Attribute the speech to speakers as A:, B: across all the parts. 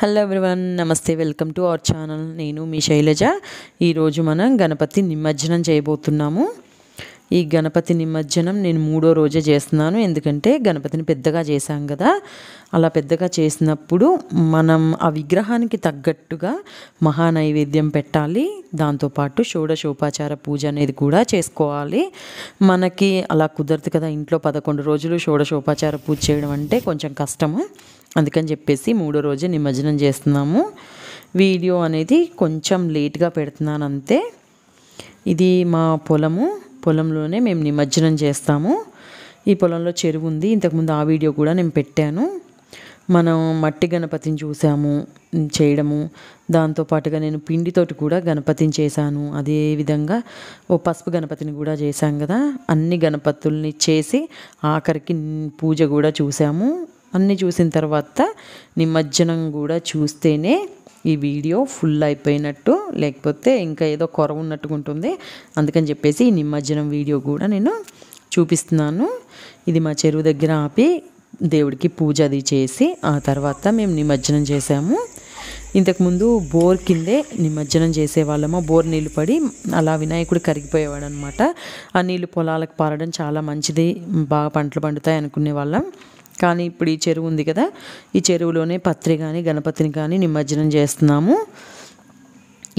A: hello everyone నమస్తే welcome to our channel నేను మీ శైలజ ఈరోజు మనం గణపతి నిమజ్జనం చేయబోతున్నాము ఈ గణపతి నిమజ్జనం నేను మూడో రోజే చేస్తున్నాను ఎందుకంటే గణపతిని పెద్దగా చేశాం కదా అలా పెద్దగా చేసినప్పుడు మనం ఆ విగ్రహానికి తగ్గట్టుగా మహానైవేద్యం పెట్టాలి దాంతోపాటు షోడశోపాచార పూజ అనేది కూడా చేసుకోవాలి మనకి అలా కుదరదు కదా ఇంట్లో పదకొండు రోజులు షోడశోపాచార పూజ చేయడం అంటే కొంచెం కష్టము అందుకని చెప్పేసి మూడో రోజే నిమజ్జనం చేస్తున్నాము వీడియో అనేది కొంచెం లేట్గా పెడుతున్నాను అంతే ఇది మా పొలము పొలంలోనే మేము నిమజ్జనం చేస్తాము ఈ పొలంలో చెరువు ఉంది ఇంతకుముందు ఆ వీడియో కూడా నేను పెట్టాను మనం మట్టి గణపతిని చూసాము చేయడము దాంతోపాటుగా నేను పిండితోటి కూడా గణపతిని చేశాను అదేవిధంగా ఓ పసుపు గణపతిని కూడా చేశాం కదా అన్ని గణపతుల్ని చేసి ఆఖరికి పూజ కూడా చూసాము అన్నీ చూసిన తర్వాత నిమజ్జనం కూడా చూస్తేనే ఈ వీడియో ఫుల్ అయిపోయినట్టు లేకపోతే ఇంకా ఏదో కొర ఉన్నట్టుగా ఉంటుంది అందుకని చెప్పేసి ఈ నిమజ్జనం వీడియో కూడా నేను చూపిస్తున్నాను ఇది మా చెరువు దగ్గర ఆపి దేవుడికి పూజ అది చేసి ఆ తర్వాత మేము నిమజ్జనం చేసాము ఇంతకుముందు బోర్ కిందే నిమజ్జనం చేసేవాళ్ళము బోర్ నీళ్ళు పడి అలా వినాయకుడు కరిగిపోయేవాడు అనమాట ఆ నీళ్ళు పొలాలకు పారడం చాలా మంచిది బాగా పంటలు పండుతాయి అనుకునే వాళ్ళం కానీ ఇప్పుడు ఈ చెరువు ఉంది కదా ఈ చెరువులోనే పత్రి కానీ గణపతిని కానీ నిమజ్జనం చేస్తున్నాము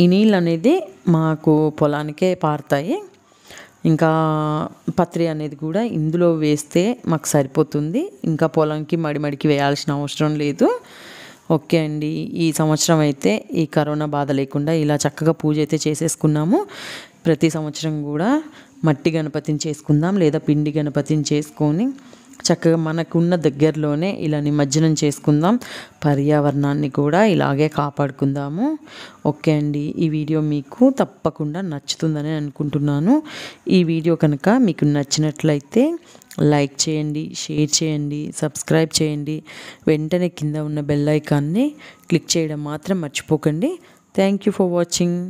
A: ఈ నీళ్ళు అనేది మాకు పొలానికే పారుతాయి ఇంకా పత్రి అనేది కూడా ఇందులో వేస్తే మాకు సరిపోతుంది ఇంకా పొలంకి మడిమడికి వేయాల్సిన అవసరం లేదు ఓకే అండి ఈ సంవత్సరం అయితే ఈ కరోనా బాధ లేకుండా ఇలా చక్కగా పూజ అయితే చేసేసుకున్నాము ప్రతి సంవత్సరం కూడా మట్టి గణపతిని చేసుకుందాం లేదా పిండి గణపతిని చేసుకొని చక్కగా మనకున్న దగ్గరలోనే ఇలా నిమజ్జనం చేసుకుందాం పర్యావరణాన్ని కూడా ఇలాగే కాపాడుకుందాము ఓకే అండి ఈ వీడియో మీకు తప్పకుండా నచ్చుతుందని అనుకుంటున్నాను ఈ వీడియో కనుక మీకు నచ్చినట్లయితే లైక్ చేయండి షేర్ చేయండి సబ్స్క్రైబ్ చేయండి వెంటనే కింద ఉన్న బెల్ ఐకాన్ని క్లిక్ చేయడం మాత్రం మర్చిపోకండి థ్యాంక్ యూ ఫర్ వాచింగ్